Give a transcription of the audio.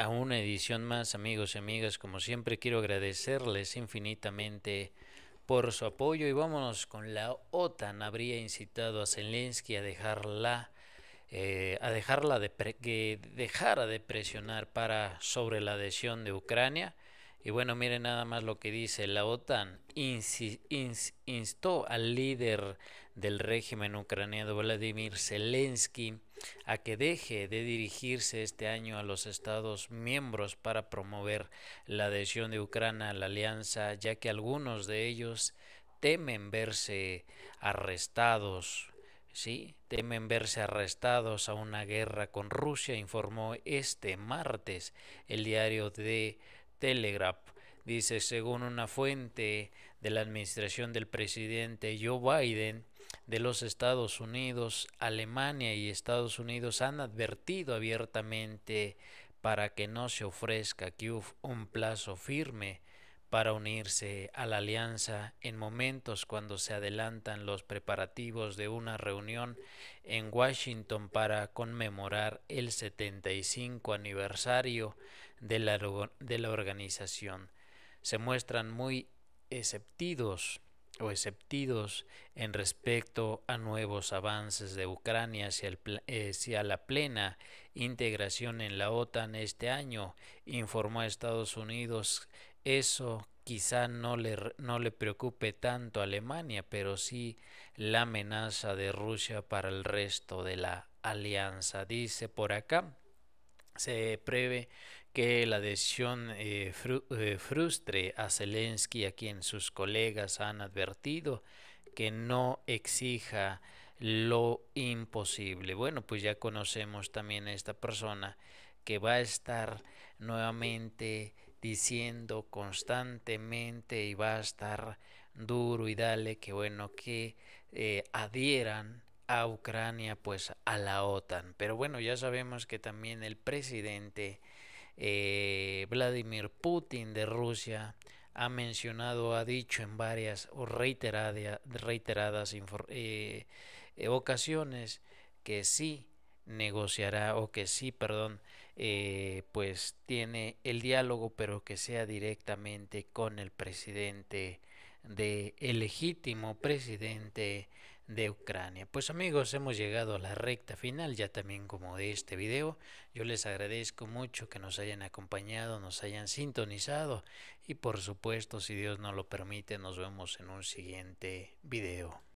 a una edición más, amigos y amigas. Como siempre, quiero agradecerles infinitamente por su apoyo y vámonos con la OTAN. Habría incitado a Zelensky a dejarla, eh, a dejarla de que dejara de presionar para sobre la adhesión de Ucrania. Y bueno, miren nada más lo que dice. La OTAN instó al líder del régimen ucraniano, Vladimir Zelensky, a que deje de dirigirse este año a los Estados miembros para promover la adhesión de Ucrania a la alianza, ya que algunos de ellos temen verse arrestados. Sí, temen verse arrestados a una guerra con Rusia, informó este martes el diario de Telegraph. Dice, según una fuente de la administración del presidente Joe Biden de los Estados Unidos, Alemania y Estados Unidos han advertido abiertamente para que no se ofrezca aquí un plazo firme para unirse a la alianza en momentos cuando se adelantan los preparativos de una reunión en Washington para conmemorar el 75 aniversario de la, de la organización. Se muestran muy exceptidos o en respecto a nuevos avances de Ucrania hacia, el, eh, la plena integración en la OTAN este año, informó a Estados Unidos. Eso quizá no le, no le preocupe tanto a Alemania, pero sí la amenaza de Rusia para el resto de la alianza, dice por acá se prevé que la decisión eh, eh, frustre a Zelensky, a quien sus colegas han advertido que no exija lo imposible. Bueno, pues ya conocemos también a esta persona que va a estar nuevamente diciendo constantemente y va a estar duro y dale que bueno que eh, adhieran a Ucrania pues a la OTAN. Pero bueno, ya sabemos que también el presidente eh, Vladimir Putin de Rusia ha mencionado, ha dicho en varias o reiteradas eh, eh, ocasiones que sí negociará o que sí, perdón, pues tiene el diálogo, pero que sea directamente con el presidente de el legítimo presidente de Ucrania. Pues amigos, hemos llegado a la recta final, ya también como de este video. Yo les agradezco mucho que nos hayan acompañado, nos hayan sintonizado y por supuesto, si Dios no lo permite, nos vemos en un siguiente video.